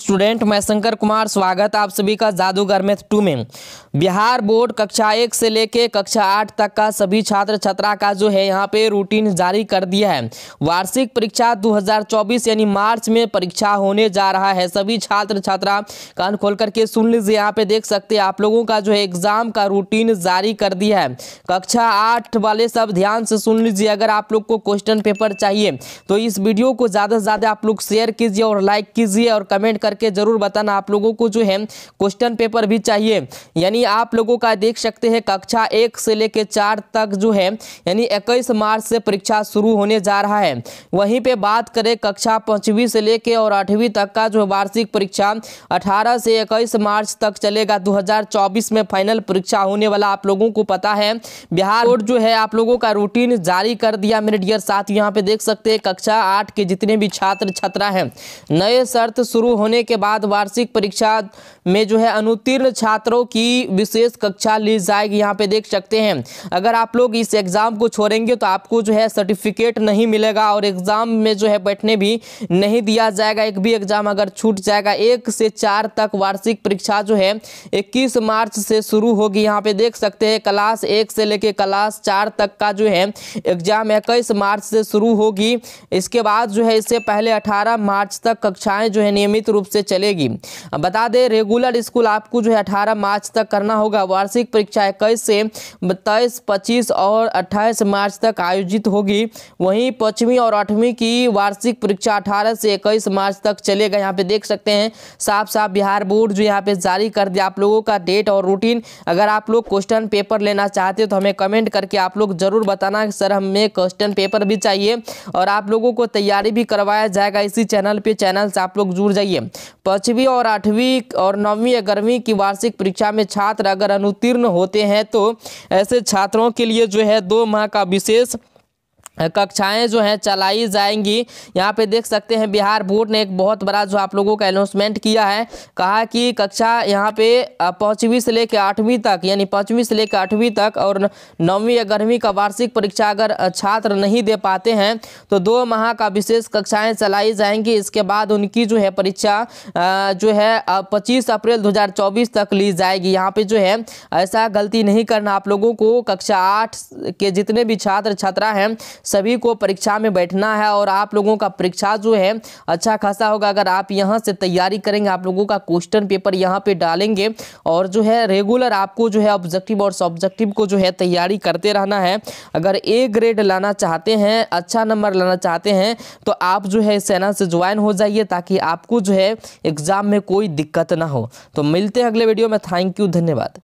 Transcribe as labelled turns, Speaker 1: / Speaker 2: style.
Speaker 1: student मैं शंकर कुमार स्वागत आप सभी का जादूगर मैथ टू में बिहार बोर्ड कक्षा एक से लेके कक्षा आठ तक का सभी छात्र छात्रा का जो है यहाँ पे रूटीन जारी कर दिया है वार्षिक परीक्षा 2024 यानी मार्च में परीक्षा होने जा रहा है सभी छात्र छात्रा कान खोल करके सुन लीजिए यहाँ पे देख सकते हैं आप लोगों का जो है एग्जाम का रूटीन जारी कर दिया है कक्षा आठ वाले सब ध्यान से सुन लीजिए अगर आप लोग को क्वेश्चन पेपर चाहिए तो इस वीडियो को ज़्यादा से ज़्यादा आप लोग शेयर कीजिए और लाइक कीजिए और कमेंट करके ज़रूर बताना आप लोगों को जो है क्वेश्चन पेपर भी चाहिए यानी आप लोगों का देख सकते हैं कक्षा एक से लेकर चार तक जो है यानी इक्कीस मार्च से परीक्षा शुरू होने जा रहा है वहीं पर बात करें कक्षा पाँचवीं से लेकर और आठवीं तक का जो वार्षिक परीक्षा अठारह से इक्कीस मार्च तक चलेगा दो में फाइनल परीक्षा होने वाला आप लोगों को पता है बिहार बोर्ड जो है आप लोगों का रूटीन जारी कर दिया मेरे डियर साथ यहाँ पे देख सकते हैं कक्षा आठ के जितने भी छात्र छात्रा हैं नए शर्त शुरू होने होने के बाद वार्षिक परीक्षा में जो है अनुतीर्ण छात्रों की विशेष कक्षा ली जाएगी यहाँ पे देख सकते हैं अगर आप लोग इस एग्ज़ाम को छोड़ेंगे तो आपको जो है सर्टिफिकेट नहीं मिलेगा और एग्ज़ाम में जो है बैठने भी नहीं दिया जाएगा एक भी एग्ज़ाम अगर छूट जाएगा एक से चार तक वार्षिक परीक्षा जो है इक्कीस मार्च से शुरू होगी यहाँ पे देख सकते हैं क्लास एक से लेके क्लास चार तक का जो है एग्ज़ाम इक्कीस मार्च से शुरू होगी इसके बाद जो है इससे पहले अठारह मार्च तक कक्षाएँ जो है नियमित रूप से चलेगी बता दें रेगुलर स्कूल आपको जो है अठारह मार्च तक करना होगा वार्षिक परीक्षा इक्कीस से तेईस पच्चीस और अट्ठाईस मार्च तक आयोजित होगी वहीं पांचवी और आठवीं की वार्षिक परीक्षा अठारह से इक्कीस मार्च तक चलेगा यहाँ पे देख सकते हैं साफ साफ बिहार बोर्ड जो यहाँ पे जारी कर दिया आप लोगों का डेट और रूटीन अगर आप लोग क्वेश्चन पेपर लेना चाहते हो तो हमें कमेंट करके आप लोग ज़रूर बताना कि सर हमें क्वेश्चन पेपर भी चाहिए और आप लोगों को तैयारी भी करवाया जाएगा इसी चैनल पर चैनल से आप लोग जुड़ जाइए पांचवी और आठवीं और नौवीं या ग्यारहवीं की वार्षिक परीक्षा में छात्र अगर अनुतीर्ण होते हैं तो ऐसे छात्रों के लिए जो है दो माह का विशेष कक्षाएं जो हैं चलाई जाएंगी यहाँ पे देख सकते हैं बिहार बोर्ड ने एक बहुत बड़ा जो आप लोगों का अनाउंसमेंट किया है कहा कि कक्षा यहाँ पे पाँचवीं से लेकर आठवीं तक यानी पाँचवीं से लेकर आठवीं तक और नौवीं या ग्यारहवीं का वार्षिक परीक्षा अगर छात्र नहीं दे पाते हैं तो दो माह का विशेष कक्षाएँ चलाई जाएंगी इसके बाद उनकी जो है परीक्षा जो है पच्चीस अप्रैल दो तक ली जाएगी यहाँ पर जो है ऐसा गलती नहीं करना आप लोगों को कक्षा आठ के जितने भी छात्र छात्रा हैं सभी को परीक्षा में बैठना है और आप लोगों का परीक्षा जो है अच्छा खासा होगा अगर आप यहाँ से तैयारी करेंगे आप लोगों का क्वेश्चन पेपर यहाँ पे डालेंगे और जो है रेगुलर आपको जो है ऑब्जेक्टिव और सब्जेक्टिव को जो है तैयारी करते रहना है अगर ए ग्रेड लाना चाहते हैं अच्छा नंबर लाना चाहते हैं तो आप जो है सेना से ज्वाइन हो जाइए ताकि आपको जो है एग्ज़ाम में कोई दिक्कत ना हो तो मिलते हैं अगले वीडियो में थैंक यू धन्यवाद